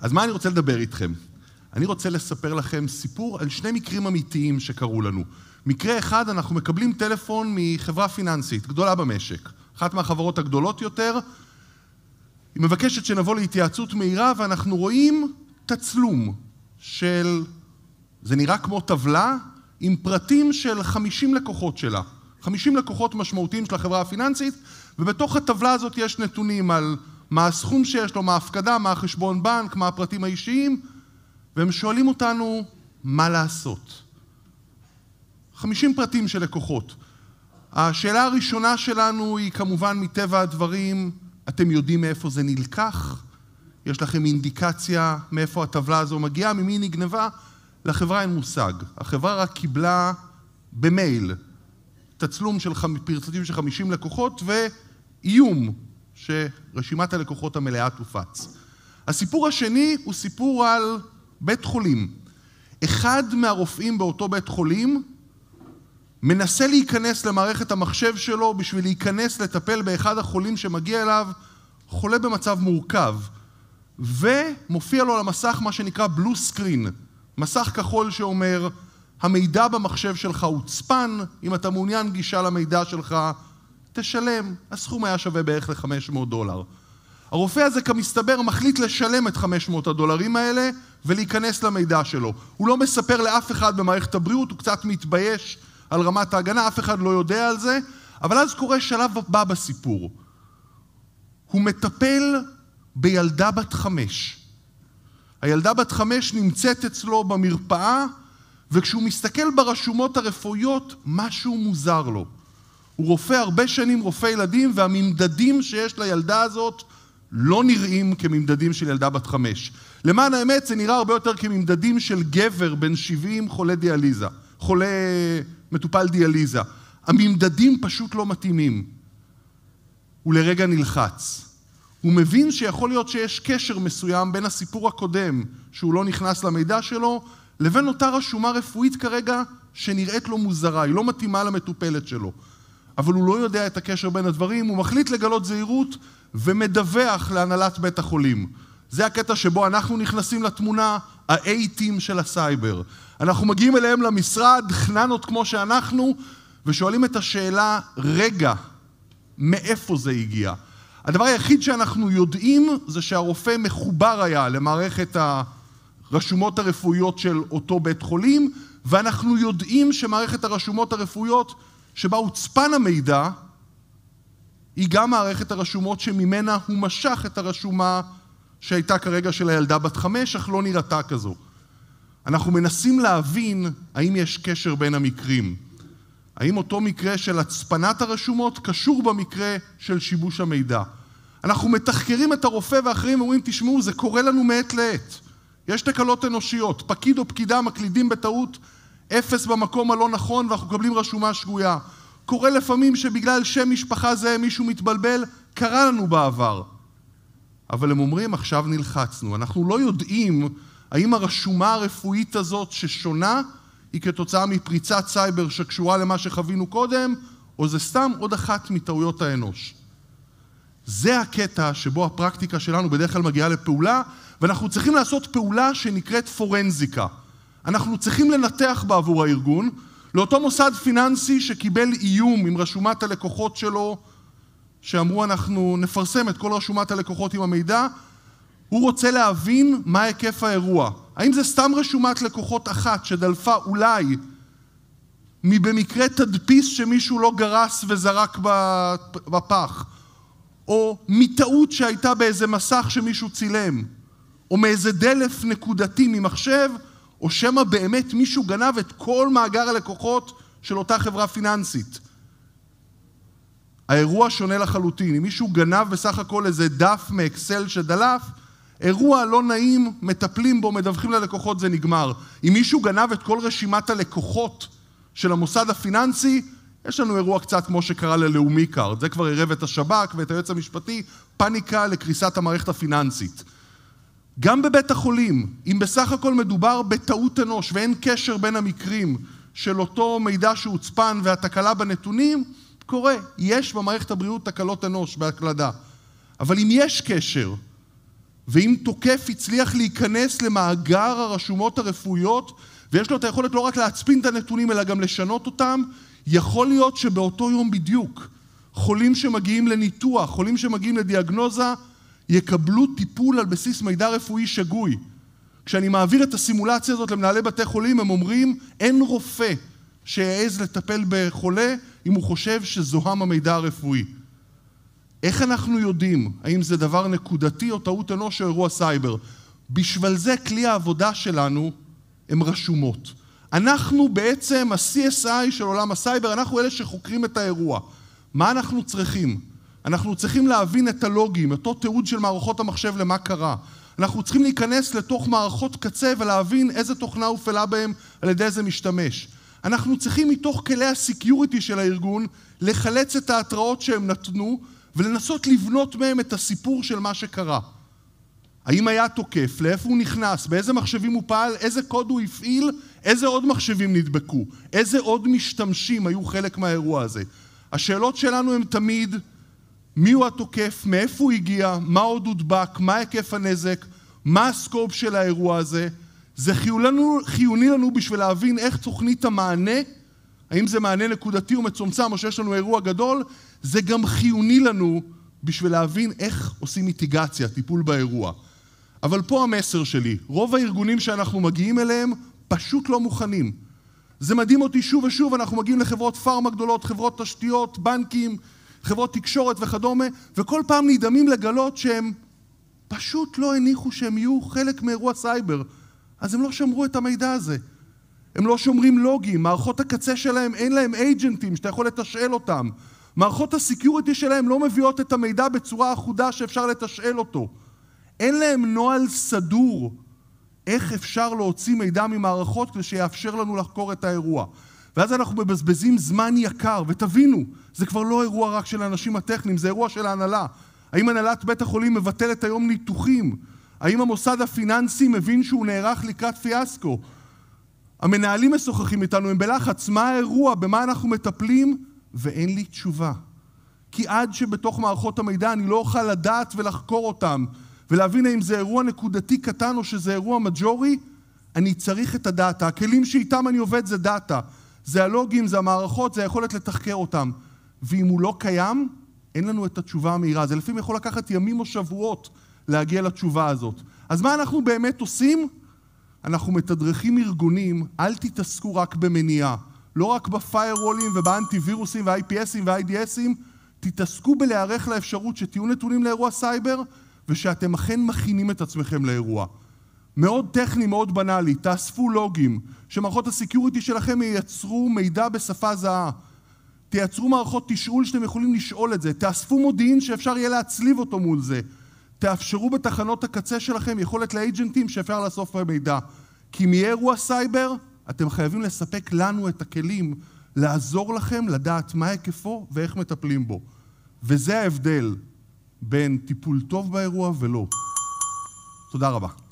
אז מה אני רוצה לדבר איתכם? אני רוצה לספר לכם סיפור על שני מקרים אמיתיים שקרו לנו. מקרה אחד, אנחנו מקבלים טלפון מחברה פיננסית גדולה במשק, אחת מהחברות הגדולות יותר, היא מבקשת שנבוא להתייעצות מהירה ואנחנו רואים תצלום של, זה נראה כמו טבלה, עם פרטים של 50 לקוחות שלה. 50 לקוחות משמעותיים של החברה הפיננסית, ובתוך הטבלה הזאת יש נתונים על מה הסכום שיש לו, מה ההפקדה, מה החשבון בנק, מה הפרטים האישיים, והם שואלים אותנו מה לעשות. 50 פרטים של לקוחות. השאלה הראשונה שלנו היא כמובן מטבע הדברים, אתם יודעים מאיפה זה נלקח? יש לכם אינדיקציה מאיפה הטבלה הזו מגיעה, ממי היא נגנבה? לחברה אין מושג. החברה רק קיבלה במייל תצלום של חמ... פרצותים של 50 לקוחות ואיום שרשימת הלקוחות המלאה תופץ. הסיפור השני הוא סיפור על בית חולים. אחד מהרופאים באותו בית חולים מנסה להיכנס למערכת המחשב שלו בשביל להיכנס לטפל באחד החולים שמגיע אליו, חולה במצב מורכב, ומופיע לו על המסך מה שנקרא בלו סקרין, מסך כחול שאומר, המידע במחשב שלך הוצפן, אם אתה מעוניין גישה למידע שלך, תשלם. הסכום היה שווה בערך ל-500 דולר. הרופא הזה כמסתבר מחליט לשלם את 500 הדולרים האלה ולהיכנס למידע שלו. הוא לא מספר לאף אחד במערכת הבריאות, הוא קצת מתבייש על רמת ההגנה, אף אחד לא יודע על זה, אבל אז קורה שלב הבא בסיפור. הוא מטפל בילדה בת חמש. הילדה בת חמש נמצאת אצלו במרפאה, וכשהוא מסתכל ברשומות הרפואיות, משהו מוזר לו. הוא רופא הרבה שנים, רופא ילדים, והממדדים שיש לילדה הזאת לא נראים כממדדים של ילדה בת חמש. למען האמת, זה נראה הרבה יותר כממדדים של גבר בן 70 חולה דיאליזה, חולה מטופל דיאליזה. הממדדים פשוט לא מתאימים. הוא לרגע נלחץ. הוא מבין שיכול להיות שיש קשר מסוים בין הסיפור הקודם, שהוא לא נכנס למידע שלו, לבין אותה רשומה רפואית כרגע שנראית לו מוזרה, היא לא מתאימה למטופלת שלו. אבל הוא לא יודע את הקשר בין הדברים, הוא מחליט לגלות זהירות ומדווח להנהלת בית החולים. זה הקטע שבו אנחנו נכנסים לתמונה, האייטים של הסייבר. אנחנו מגיעים אליהם למשרד, חננות כמו שאנחנו, ושואלים את השאלה, רגע, מאיפה זה הגיע? הדבר היחיד שאנחנו יודעים זה שהרופא מחובר היה למערכת הרשומות הרפואיות של אותו בית חולים, ואנחנו יודעים שמערכת הרשומות הרפואיות שבה הוצפן המידע, היא גם מערכת הרשומות שממנה הוא משך את הרשומה שהייתה כרגע של הילדה בת חמש, אך לא נראתה כזו. אנחנו מנסים להבין האם יש קשר בין המקרים. האם אותו מקרה של הצפנת הרשומות קשור במקרה של שיבוש המידע. אנחנו מתחקרים את הרופא ואחרים אומרים, תשמעו, זה קורה לנו מעת לעת. יש תקלות אנושיות. פקיד או פקידה מקלידים בטעות אפס במקום הלא נכון ואנחנו מקבלים רשומה שגויה. קורה לפעמים שבגלל שם משפחה זה מישהו מתבלבל, קרה לנו בעבר. אבל הם אומרים, עכשיו נלחצנו. אנחנו לא יודעים האם הרשומה הרפואית הזאת ששונה היא כתוצאה מפריצת סייבר שקשורה למה שחווינו קודם, או זה סתם עוד אחת מטעויות האנוש. זה הקטע שבו הפרקטיקה שלנו בדרך כלל מגיעה לפעולה, ואנחנו צריכים לעשות פעולה שנקראת פורנזיקה. אנחנו צריכים לנתח בעבור הארגון לאותו מוסד פיננסי שקיבל איום עם רשומת הלקוחות שלו, שאמרו אנחנו נפרסם את כל רשומת הלקוחות עם המידע, הוא רוצה להבין מה היקף האירוע. האם זה סתם רשומת לקוחות אחת שדלפה אולי מבמקרה תדפיס שמישהו לא גרס וזרק בפח, או מטעות שהייתה באיזה מסך שמישהו צילם, או מאיזה דלף נקודתי ממחשב, או שמא באמת מישהו גנב את כל מאגר הלקוחות של אותה חברה פיננסית. האירוע שונה לחלוטין. אם מישהו גנב בסך הכל איזה דף מאקסל שדלף, אירוע לא נעים, מטפלים בו, מדווחים ללקוחות, זה נגמר. אם מישהו גנב את כל רשימת הלקוחות של המוסד הפיננסי, יש לנו אירוע קצת כמו שקרה ללאומי קארד. זה כבר עירב את השב"כ ואת היועץ המשפטי, פאניקה לקריסת המערכת הפיננסית. גם בבית החולים, אם בסך הכל מדובר בטעות אנוש ואין קשר בין המקרים של אותו מידע שהוצפן והתקלה בנתונים, קורה. יש במערכת הבריאות תקלות אנוש בהקלדה. אבל אם יש קשר, ואם תוקף הצליח להיכנס למאגר הרשומות הרפואיות, ויש לו את היכולת לא רק להצפין את הנתונים, אלא גם לשנות אותם, יכול להיות שבאותו יום בדיוק, חולים שמגיעים לניתוח, חולים שמגיעים לדיאגנוזה, יקבלו טיפול על בסיס מידע רפואי שגוי. כשאני מעביר את הסימולציה הזאת למנהלי בתי חולים, הם אומרים, אין רופא שיעז לטפל בחולה אם הוא חושב שזוהם המידע הרפואי. איך אנחנו יודעים האם זה דבר נקודתי או טעות אנוש או אירוע סייבר? בשביל זה כלי העבודה שלנו הם רשומות. אנחנו בעצם ה-CSI של עולם הסייבר, אנחנו אלה שחוקרים את האירוע. מה אנחנו צריכים? אנחנו צריכים להבין את הלוגים, אותו תיעוד של מערכות המחשב למה קרה. אנחנו צריכים להיכנס לתוך מערכות קצה ולהבין איזה תוכנה הופעלה בהם על ידי איזה משתמש. אנחנו צריכים מתוך כלי הסיקיוריטי של הארגון לחלץ את ההתראות שהם נתנו ולנסות לבנות מהם את הסיפור של מה שקרה. האם היה תוקף, לאיפה הוא נכנס, באיזה מחשבים הוא פעל, איזה קוד הוא הפעיל, איזה עוד מחשבים נדבקו, איזה עוד משתמשים היו חלק מהאירוע הזה. השאלות שלנו הן תמיד מי הוא התוקף, מאיפה הוא הגיע, מה עוד הודבק, מה היקף הנזק, מה הסקופ של האירוע הזה. זה חיולנו, חיוני לנו בשביל להבין איך תוכנית המענה, האם זה מענה נקודתי או מצומצם או שיש לנו אירוע גדול, זה גם חיוני לנו בשביל להבין איך עושים מיטיגציה, טיפול באירוע. אבל פה המסר שלי, רוב הארגונים שאנחנו מגיעים אליהם פשוט לא מוכנים. זה מדהים אותי שוב ושוב, אנחנו מגיעים לחברות פארמה גדולות, חברות תשתיות, בנקים, חברות תקשורת וכדומה, וכל פעם נדהמים לגלות שהם פשוט לא הניחו שהם יהיו חלק מאירוע סייבר. אז הם לא שמרו את המידע הזה. הם לא שומרים לוגים, מערכות הקצה שלהם אין להם אייג'נטים שאתה יכול לתשאל אותם. מערכות הסיקיוריטי שלהם לא מביאות את המידע בצורה אחודה שאפשר לתשאל אותו. אין להם נוהל סדור איך אפשר להוציא מידע ממערכות כדי שיאפשר לנו לחקור את האירוע. ואז אנחנו מבזבזים זמן יקר, ותבינו, זה כבר לא אירוע רק של האנשים הטכניים, זה אירוע של ההנהלה. האם הנהלת בית החולים מבטלת היום ניתוחים? האם המוסד הפיננסי מבין שהוא נערך לקראת פיאסקו? המנהלים משוחחים איתנו, הם בלחץ, מה האירוע, במה אנחנו מטפלים? ואין לי תשובה. כי עד שבתוך מערכות המידע אני לא אוכל לדעת ולחקור אותם, ולהבין האם זה אירוע נקודתי קטן או שזה אירוע מג'ורי, אני צריך את הדאטה. הכלים שאיתם אני עובד זה דאטה. זה הלוגים, זה המערכות, זה היכולת לתחקר אותם. ואם הוא לא קיים, אין לנו את התשובה המהירה. זה לפעמים יכול לקחת ימים או שבועות להגיע לתשובה הזאת. אז מה אנחנו באמת עושים? אנחנו מתדרכים ארגונים, אל תתעסקו רק במניעה. לא רק בפיירוולים ובאנטיווירוסים וה-IPSים וה-IDSים, תתעסקו בלהיערך לאפשרות שתהיו נתונים לאירוע סייבר ושאתם אכן מכינים את עצמכם לאירוע. מאוד טכני, מאוד בנאלי, תאספו לוגים, שמערכות הסקיוריטי שלכם ייצרו מידע בשפה זהה. תייצרו מערכות תשאול שאתם יכולים לשאול את זה, תאספו מודיעין שאפשר יהיה להצליב אותו מול זה. תאפשרו בתחנות הקצה שלכם יכולת לאג'נטים שאפשר לאסוף בהם מידע. כי אם יהיה אירוע סייבר, אתם חייבים לספק לנו את הכלים לעזור לכם לדעת מה היקפו ואיך מטפלים בו. וזה ההבדל בין טיפול טוב באירוע ולא. תודה רבה.